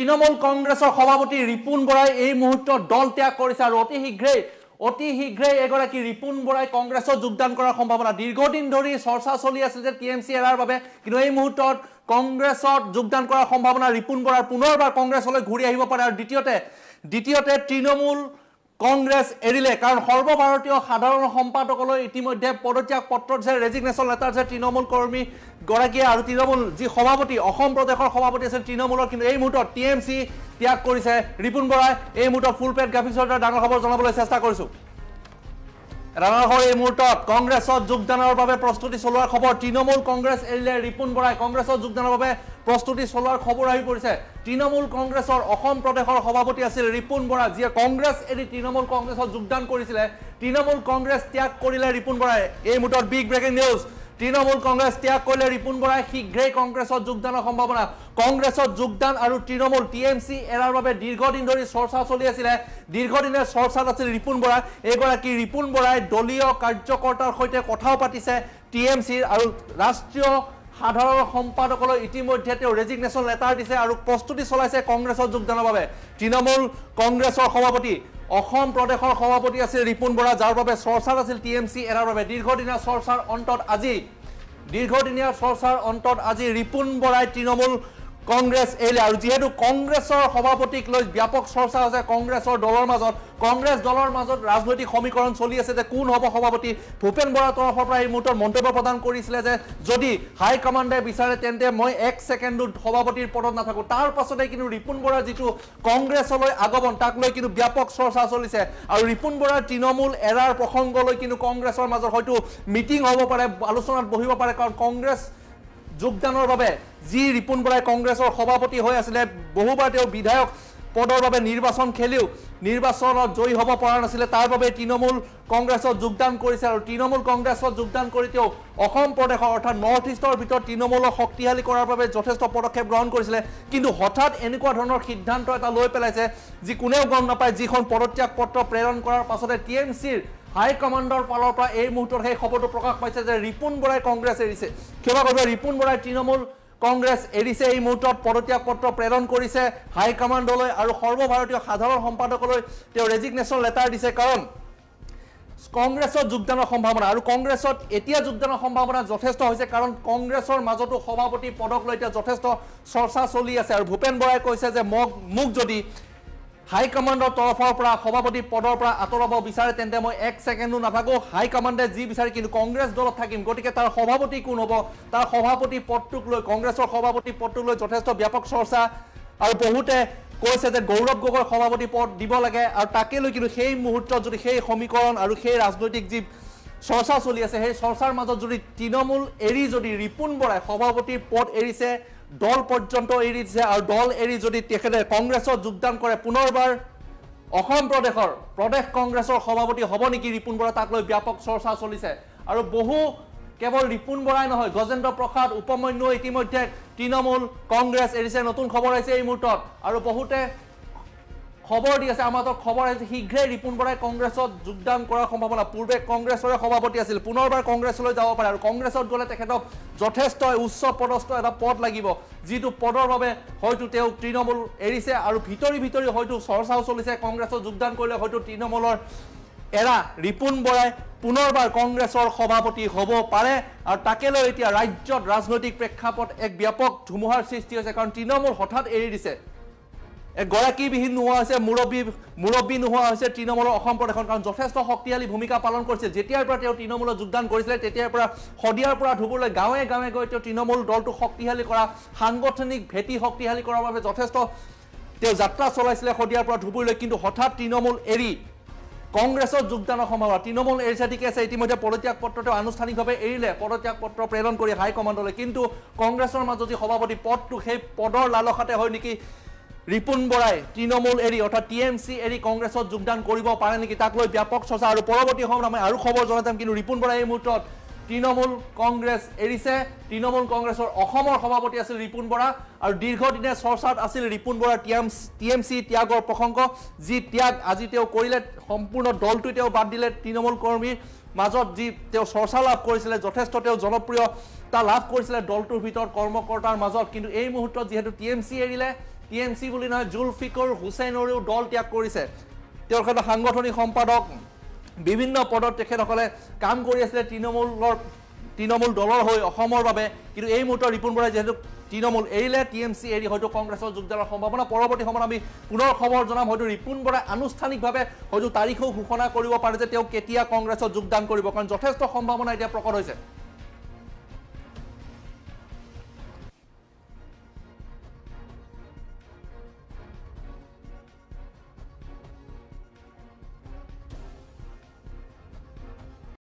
তৃণমূল কংগ্ৰেছৰ সভাপতি ৰিপুণ বৰাই এই মুহূৰ্তত দল ত্যাগ কৰিছে আৰু অতি শীঘ্ৰেই অতি শীঘ্ৰেই এগৰাকী ৰিপুণ বৰাই কংগ্ৰেছত যোগদান কৰাৰ সম্ভাৱনা দীৰ্ঘদিন ধৰি চৰ্চা চলি আছে যে টি এম চি এৰাৰ বাবে কিন্তু এই মুহূৰ্তত কংগ্ৰেছত যোগদান কৰাৰ সম্ভাৱনা ৰিপুণ বৰাৰ পুনৰবাৰ কংগ্ৰেছলৈ ঘূৰি আহিব পাৰে আৰু দ্বিতীয়তে দ্বিতীয়তে তৃণমূল কংগ্ৰেছ এৰিলে কাৰণ সৰ্বভাৰতীয় সাধাৰণ সম্পাদকলৈ ইতিমধ্যে পদত্যাগ পত্ৰত যে ৰেজিগনেশ্যন লেটাৰ যে তৃণমূল কৰ্মীগৰাকীয়ে আৰু তৃণমূল যি সভাপতি অসম প্ৰদেশৰ সভাপতি আছিল তৃণমূলৰ কিন্তু এই মুহূৰ্তত টি এম চি ত্যাগ কৰিছে ৰিপুণ বৰাই এই মুহূৰ্তত ফুল পেড গ্ৰাফিক্সৰ দ্বাৰা ডাঙৰ খবৰ জনাবলৈ চেষ্টা কৰিছোঁ ৰাণাঘৰ এই মুহূৰ্তত কংগ্ৰেছত যোগদানৰ বাবে প্ৰস্তুতি চলোৱাৰ খবৰ তৃণমূল কংগ্ৰেছ এৰিলে ৰিপুণ বৰাই কংগ্ৰেছত যোগদানৰ বাবে প্ৰস্তুতি চলোৱাৰ খবৰ আহি পৰিছে তৃণমূল কংগ্ৰেছৰ অসম প্ৰদেশৰ সভাপতি আছিল ৰিপুণ বৰা যিয়ে কংগ্ৰেছ এৰি তৃণমূল কংগ্ৰেছত যোগদান কৰিছিলে তৃণমূল কংগ্ৰেছ ত্যাগ কৰিলে ৰিপুণ বৰাই এই মুহূৰ্তত big breaking news Trinamool Congress ত্যাগ কৰিলে ৰিপুণ বৰাই শীঘ্ৰেই কংগ্ৰেছত যোগদানৰ সম্ভাৱনা কংগ্ৰেছত যোগদান আৰু তৃণমূল টি এম চি এৰাৰ বাবে দীৰ্ঘদিন ধৰি চৰ্চা চলি আছিলে দীৰ্ঘদিনে চৰ্চাত আছিল ৰিপুণ বৰা এইগৰাকী ৰিপুণ বৰাই দলীয় কাৰ্যকৰ্তাৰ সৈতে কথাও পাতিছে টি এম চিৰ আৰু ৰাষ্ট্ৰীয় সাধাৰণ সম্পাদকলৈ ইতিমধ্যে তেওঁ ৰেজিগনেশ্যন লেটাৰ দিছে আৰু প্ৰস্তুতি চলাইছে কংগ্ৰেছত যোগদানৰ বাবে তৃণমূল কংগ্ৰেছৰ সভাপতি অসম প্ৰদেশৰ সভাপতি আছিল আছে বৰা যাৰ বাবে চৰ্চাৰ আছিল টি এম চি এৰাৰ বাবে দীৰ্ঘদিনীয়া চৰ্চাৰ অন্তত আজি দীৰ্ঘদিনীয়া চৰ্চাৰ অন্তত আজি ৰিপুণ বৰাই তৃণমূল কংগ্ৰেছ এলে আৰু যিহেতু কংগ্ৰেছৰ সভাপতিক লৈ ব্যাপক চৰ্চা আছে কংগ্ৰেছৰ দলৰ মাজত কংগ্ৰেছ দলৰ মাজত ৰাজনৈতিক সমীকৰণ চলি আছে যে কোন হ'ব সভাপতি ভূপেন বৰাৰ তৰফৰ পৰা এই মুহূৰ্তত মন্তব্য প্ৰদান কৰিছিলে যে যদি হাইকমাণ্ডে বিচাৰে তেন্তে মই এক ছেকেণ্ডো সভাপতিৰ পদত নাথাকোঁ তাৰ পাছতে কিন্তু ৰিপুণ বৰাৰ যিটো কংগ্ৰেছলৈ আগমন তাক লৈ কিন্তু ব্যাপক চৰ্চা চলিছে আৰু ৰিপুণ বৰাৰ তৃণমূল এৰাৰ প্ৰসংগলৈ কিন্তু কংগ্ৰেছৰ মাজত হয়তো মিটিং হ'ব পাৰে আলোচনাত বহিব পাৰে কাৰণ কংগ্ৰেছ যোগদানৰ বাবে যি ৰিপুণ বৰাই কংগ্ৰেছৰ সভাপতি হৈ আছিলে বহুবাৰ তেওঁ বিধায়ক পদৰ বাবে নিৰ্বাচন খেলিও নিৰ্বাচনত জয়ী হ'ব পৰা নাছিলে তাৰ বাবে তৃণমূল কংগ্ৰেছত যোগদান কৰিছে আৰু তৃণমূল কংগ্ৰেছত যোগদান কৰি তেওঁ অসম প্ৰদেশৰ অৰ্থাৎ নৰ্থ ইষ্টৰ ভিতৰত তৃণমূলক শক্তিশালী কৰাৰ বাবে যথেষ্ট পদক্ষেপ গ্ৰহণ কৰিছিলে কিন্তু হঠাৎ এনেকুৱা ধৰণৰ সিদ্ধান্ত এটা লৈ পেলাইছে যি কোনেও গম নাপায় যিখন পদত্যাগ পত্ৰ প্ৰেৰণ কৰাৰ পাছতে টি এম চিৰ হাই কমাণ্ডৰ ফালৰ পৰা এই মুহূৰ্তত সেই খবৰটো প্ৰকাশ পাইছে যে ৰিপুণ বৰাই কংগ্ৰেছ এৰিছে ক্ষমা কৰিব ৰিপুণ বৰাই তৃণমূল কংগ্ৰেছ এৰিছে এই মুহূৰ্তত পদত্যাগ পত্ৰ প্ৰেৰণ কৰিছে হাইকমাণ্ডলৈ আৰু সৰ্বভাৰতীয় সাধাৰণ সম্পাদকলৈ তেওঁ ৰেজিগনেশ্যন লেটাৰ দিছে কাৰণ কংগ্ৰেছত যোগদানৰ সম্ভাৱনা আৰু কংগ্ৰেছত এতিয়া যোগদানৰ সম্ভাৱনা যথেষ্ট হৈছে কাৰণ কংগ্ৰেছৰ মাজতো সভাপতি পদক লৈ এতিয়া যথেষ্ট চৰ্চা চলি আছে আৰু ভূপেন বৰাই কৈছে যে মোক মোক যদি হাইকমাণ্ডৰ তৰফৰ পৰা সভাপতি পদৰ পৰা আঁতৰাব বিচাৰে তেন্তে মই এক ছেকেণ্ডো নাথাকোঁ হাইকমাণ্ডে যি বিচাৰে কিন্তু কংগ্ৰেছ দলত থাকিম গতিকে তাৰ সভাপতি কোন হ'ব তাৰ সভাপতি পদটোক লৈ কংগ্ৰেছৰ সভাপতি পদটোক লৈ যথেষ্ট ব্যাপক চৰ্চা আৰু বহুতে কৈছে যে গৌৰৱ গগৈৰ সভাপতি পদ দিব লাগে আৰু তাকে লৈ কিন্তু সেই মুহূৰ্তত যদি সেই সমীকৰণ আৰু সেই ৰাজনৈতিক যি চৰ্চা চলি আছে সেই চৰ্চাৰ মাজত যদি তৃণমূল এৰি যদি ৰিপুণ বৰাই সভাপতিৰ পদ এৰিছে দল পৰ্যন্ত এৰি দিছে আৰু দল এৰি যদি তেখেতে কংগ্ৰেছত যোগদান কৰে পুনৰবাৰ অসম প্ৰদেশৰ প্ৰদেশ কংগ্ৰেছৰ সভাপতি হ'ব নেকি ৰিপুণ বৰা তাক লৈ ব্যাপক চৰ্চা চলিছে আৰু বহু কেৱল ৰিপুণ বৰাই নহয় গজেন্দ্ৰ প্ৰসাদ উপমন্যু ইতিমধ্যে তৃণমূল কংগ্ৰেছ এৰিছে নতুন খবৰ আহিছে এই মুহূৰ্তত আৰু বহুতে খবৰ দি আছে আমাৰ হাতত খবৰ আছে শীঘ্ৰে ৰিপুণ বৰাই কংগ্ৰেছত যোগদান কৰাৰ সম্ভাৱনা পূৰ্বে কংগ্ৰেছৰে সভাপতি আছিল পুনৰবাৰ কংগ্ৰেছলৈ যাব পাৰে আৰু কংগ্ৰেছত গ'লে তেখেতক যথেষ্ট উচ্চ পদস্থ এটা পদ লাগিব যিটো পদৰ বাবে হয়তো তেওঁক তৃণমূল এৰিছে আৰু ভিতৰি ভিতৰি হয়তো চৰ্চাও চলিছে কংগ্ৰেছত যোগদান কৰিলে হয়তো তৃণমূলৰ এৰা ৰিপুণ বৰাই পুনৰবাৰ কংগ্ৰেছৰ সভাপতি হ'ব পাৰে আৰু তাকে লৈ এতিয়া ৰাজ্যত ৰাজনৈতিক প্ৰেক্ষাপট এক ব্যাপক ধুমুহাৰ সৃষ্টি হৈছে কাৰণ তৃণমূল হঠাৎ এৰি দিছে এগৰাকীবিহীন নোহোৱা হৈছে মুৰব্বী মুৰব্বী নোহোৱা হৈছে তৃণমূলৰ অসম প্ৰদেশখন কাৰণ যথেষ্ট শক্তিশালী ভূমিকা পালন কৰিছিল যেতিয়াৰ পৰা তেওঁ তৃণমূলত যোগদান কৰিছিলে তেতিয়াৰ পৰা শদিয়াৰ পৰা ধুবলৈ গাঁৱে গাঁৱে গৈ তেওঁ তৃণমূল দলটো শক্তিশালী কৰা সাংগঠনিক ভেটি শক্তিশালী কৰাৰ বাবে যথেষ্ট তেওঁ যাত্ৰা চলাইছিলে শদিয়াৰ পৰা ধুবুৰীলৈ কিন্তু হঠাৎ তৃণমূল এৰি কংগ্ৰেছত যোগদানৰ সম্ভাৱনা তৃণমূল এৰিছে ঠিকে আছে ইতিমধ্যে পদত্যাগ পত্ৰ তেওঁ আনুষ্ঠানিকভাৱে এৰিলে পদত্যাগ পত্ৰ প্ৰেৰণ কৰি হাইকমাণ্ডলৈ কিন্তু কংগ্ৰেছৰ মাজত যি সভাপতি পদটো সেই পদৰ লালসাতে হয় নেকি ৰিপুণ বৰাই তৃণমূল এৰি অৰ্থাৎ টি এম চি এৰি কংগ্ৰেছত যোগদান কৰিব পাৰে নেকি তাক লৈ ব্যাপক চৰ্চা আৰু পৰৱৰ্তী সময়ত আমি আৰু খবৰ জনাম কিন্তু ৰিপুণ বৰাই এই মুহূৰ্তত তৃণমূল কংগ্ৰেছ এৰিছে তৃণমূল কংগ্ৰেছৰ অসমৰ সভাপতি আছিল ৰিপুণ বৰা আৰু দীৰ্ঘদিনে চৰ্চাত আছিল ৰিপুণ বৰাৰ T M T M C ত্যাগৰ প্ৰসংগ যি ত্যাগ আজি তেওঁ কৰিলে সম্পূৰ্ণ দলটো তেওঁ বাদ দিলে তৃণমূল কৰ্মীৰ মাজত যি তেওঁ চৰ্চা লাভ কৰিছিলে যথেষ্ট তেওঁ জনপ্ৰিয়তা লাভ কৰিছিলে দলটোৰ ভিতৰত কৰ্মকৰ্তাৰ মাজত কিন্তু এই মুহূৰ্তত যিহেতু টি এম চি এৰিলে টি এন সি বুলি নহয় জুলফিকৰ হুসেইনৰেও দল ত্যাগ কৰিছে তেওঁৰ কৰেছে সাংগঠনিক সম্পাদক বিভিন্ন পদত তেখেতসকলে কাম কৰি আছিলে তৃণমূলৰ তৃণমূল দলৰ হৈ অসমৰ বাবে কিন্তু এই মুহূৰ্তে ৰিপুণ বৰাই যিহেতু তৃণমূল এৰিলে টি এম চি এৰি হয়তো কংগ্ৰেসেৰ যোগদানৰ সম্ভাৱনা পৰৱৰ্তী সময়ত আমি পুনৰ খবৰ জনাম হয়তো ৰিপুণ বৰাই আনুষ্ঠানিকভাৱে হয়তো তাৰিখেও ঘোষণা কৰিব পাৰে যে তেওঁ কেতিয়া কংগ্ৰেছত যোগদান কৰিব কাৰণ যথেষ্ট সম্ভাৱনা এতিয়া প্ৰকট হৈছে